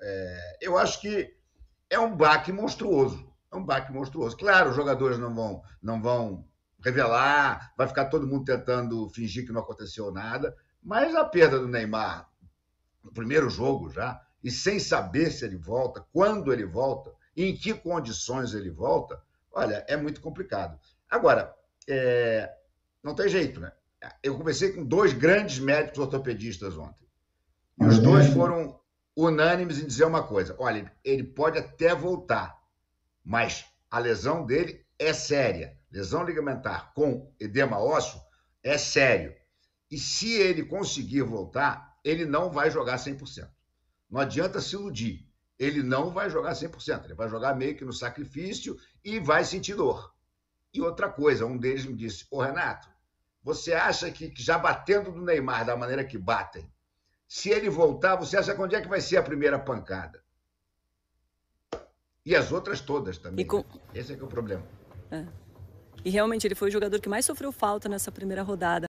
É, eu acho que é um baque monstruoso. É um baque monstruoso. Claro, os jogadores não vão, não vão revelar, vai ficar todo mundo tentando fingir que não aconteceu nada, mas a perda do Neymar no primeiro jogo já, e sem saber se ele volta, quando ele volta, em que condições ele volta, olha, é muito complicado. Agora, é, não tem jeito, né? Eu conversei com dois grandes médicos ortopedistas ontem. E os dois foram unânimes em dizer uma coisa: olha, ele pode até voltar, mas a lesão dele é séria. Lesão ligamentar com edema ósseo é sério. E se ele conseguir voltar, ele não vai jogar 100%. Não adianta se iludir. Ele não vai jogar 100%. Ele vai jogar meio que no sacrifício e vai sentir dor. E outra coisa, um deles me disse: Ô Renato, você acha que já batendo no Neymar da maneira que batem, se ele voltar, você acha quando onde é que vai ser a primeira pancada? E as outras todas também. Com... Né? Esse é que é o problema. É. E realmente ele foi o jogador que mais sofreu falta nessa primeira rodada.